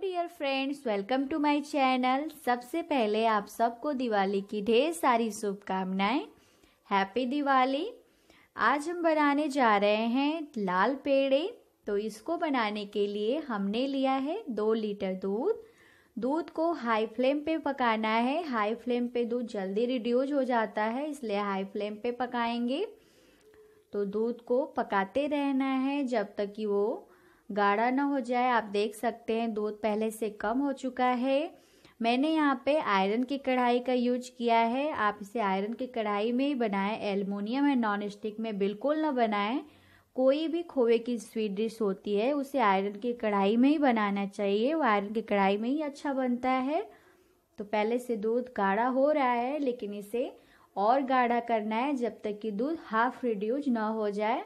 dear friends welcome to my channel सबसे पहले आप सबको दिवाली की ढेर सारी शुभकामनाएं हैप्पी दिवाली आज हम बनाने जा रहे हैं लाल पेड़े तो इसको बनाने के लिए हमने लिया है दो लीटर दूध दूध को हाई फ्लेम पे पकाना है हाई फ्लेम पे दूध जल्दी रिड्यूज हो जाता है इसलिए हाई फ्लेम पे पकाएंगे तो दूध को पकाते रहना है जब तक कि वो गाढ़ा ना हो जाए आप देख सकते हैं दूध पहले से कम हो चुका है मैंने यहाँ पे आयरन की कढ़ाई का यूज किया है आप इसे आयरन की कढ़ाई में ही बनाएं एलमोनियम एंड नॉन स्टिक में बिल्कुल ना बनाएं कोई भी खोए की स्वीट डिश होती है उसे आयरन की कढ़ाई में ही बनाना चाहिए वो आयरन की कढ़ाई में ही अच्छा बनता है तो पहले से दूध गाढ़ा हो रहा है लेकिन इसे और गाढ़ा करना है जब तक कि दूध हाफ रिड्यूज ना हो जाए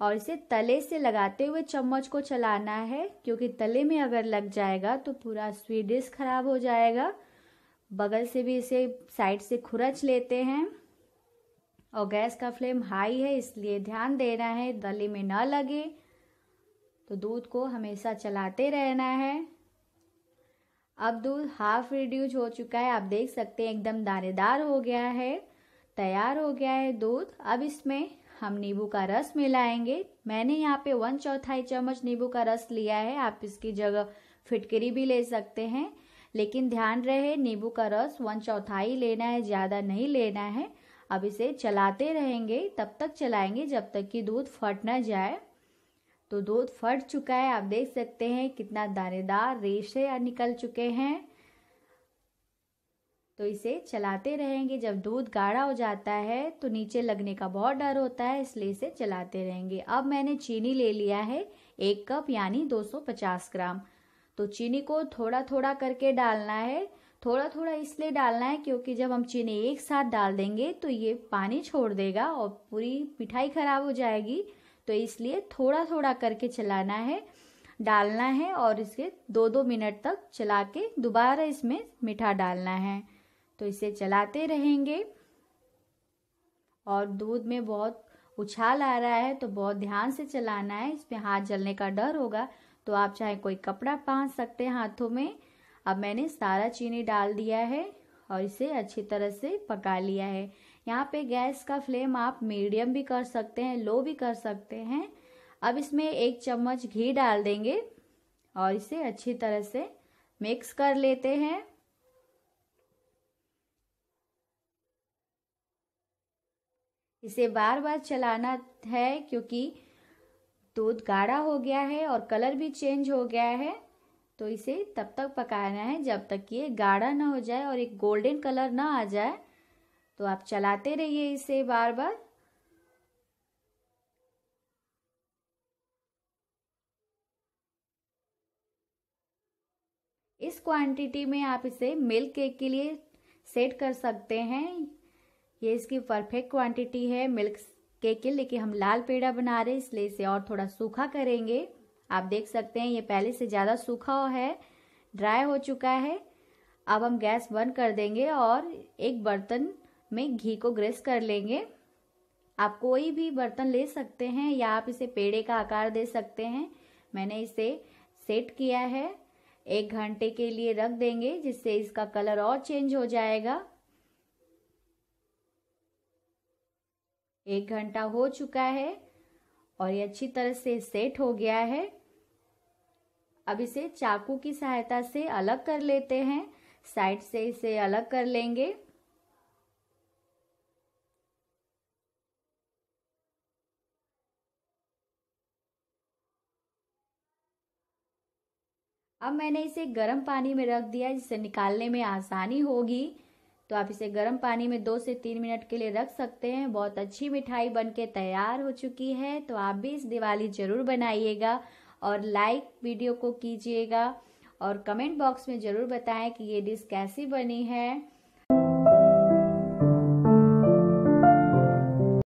और इसे तले से लगाते हुए चम्मच को चलाना है क्योंकि तले में अगर लग जाएगा तो पूरा स्वीट डिश खराब हो जाएगा बगल से भी इसे साइड से खुरच लेते हैं और गैस का फ्लेम हाई है इसलिए ध्यान देना है तले में न लगे तो दूध को हमेशा चलाते रहना है अब दूध हाफ रिड्यूज हो चुका है आप देख सकते हैं एकदम दानेदार हो गया है तैयार हो गया है दूध अब इसमें हम नींबू का रस मिलाएंगे मैंने यहाँ पे वन चौथाई चम्मच नींबू का रस लिया है आप इसकी जगह फिटकरी भी ले सकते हैं लेकिन ध्यान रहे नींबू का रस वन चौथाई लेना है ज़्यादा नहीं लेना है अब इसे चलाते रहेंगे तब तक चलाएंगे जब तक कि दूध फट ना जाए तो दूध फट चुका है आप देख सकते हैं कितना दानेदार रेशे निकल चुके हैं तो इसे चलाते रहेंगे जब दूध गाढ़ा हो जाता है तो नीचे लगने का बहुत डर होता है इसलिए इसे चलाते रहेंगे अब मैंने चीनी ले लिया है एक कप यानी 250 ग्राम तो चीनी को थोड़ा थोड़ा करके डालना है थोड़ा थोड़ा इसलिए डालना है क्योंकि जब हम चीनी एक साथ डाल देंगे तो ये पानी छोड़ देगा और पूरी मिठाई खराब हो जाएगी तो इसलिए थोड़ा थोड़ा करके चलाना है डालना है और इसके दो दो मिनट तक चला के दोबारा इसमें मीठा डालना है तो इसे चलाते रहेंगे और दूध में बहुत उछाल आ रहा है तो बहुत ध्यान से चलाना है इसमें हाथ जलने का डर होगा तो आप चाहे कोई कपड़ा पहन सकते हैं हाथों में अब मैंने सारा चीनी डाल दिया है और इसे अच्छी तरह से पका लिया है यहाँ पे गैस का फ्लेम आप मीडियम भी कर सकते हैं लो भी कर सकते हैं अब इसमें एक चम्मच घी डाल देंगे और इसे अच्छी तरह से मिक्स कर लेते हैं इसे बार बार चलाना है क्योंकि दूध गाढ़ा हो गया है और कलर भी चेंज हो गया है तो इसे तब तक पकाना है जब तक कि ये गाढ़ा ना हो जाए और एक गोल्डन कलर ना आ जाए तो आप चलाते रहिए इसे बार बार इस क्वांटिटी में आप इसे मिल्क केक के लिए सेट कर सकते हैं ये इसकी परफेक्ट क्वांटिटी है मिल्क केक के लेकिन हम लाल पेड़ा बना रहे हैं इसलिए इसे और थोड़ा सूखा करेंगे आप देख सकते हैं ये पहले से ज़्यादा सूखा है ड्राई हो चुका है अब हम गैस बंद कर देंगे और एक बर्तन में घी को ग्रेस कर लेंगे आप कोई भी बर्तन ले सकते हैं या आप इसे पेड़े का आकार दे सकते हैं मैंने इसे सेट किया है एक घंटे के लिए रख देंगे जिससे इसका कलर और चेंज हो जाएगा एक घंटा हो चुका है और ये अच्छी तरह से सेट हो गया है अब इसे चाकू की सहायता से अलग कर लेते हैं साइड से इसे अलग कर लेंगे अब मैंने इसे गर्म पानी में रख दिया जिससे निकालने में आसानी होगी तो आप इसे गर्म पानी में दो से तीन मिनट के लिए रख सकते हैं बहुत अच्छी मिठाई बनके तैयार हो चुकी है तो आप भी इस दिवाली ज़रूर बनाइएगा और लाइक वीडियो को कीजिएगा और कमेंट बॉक्स में ज़रूर बताएं कि ये डिश कैसी बनी है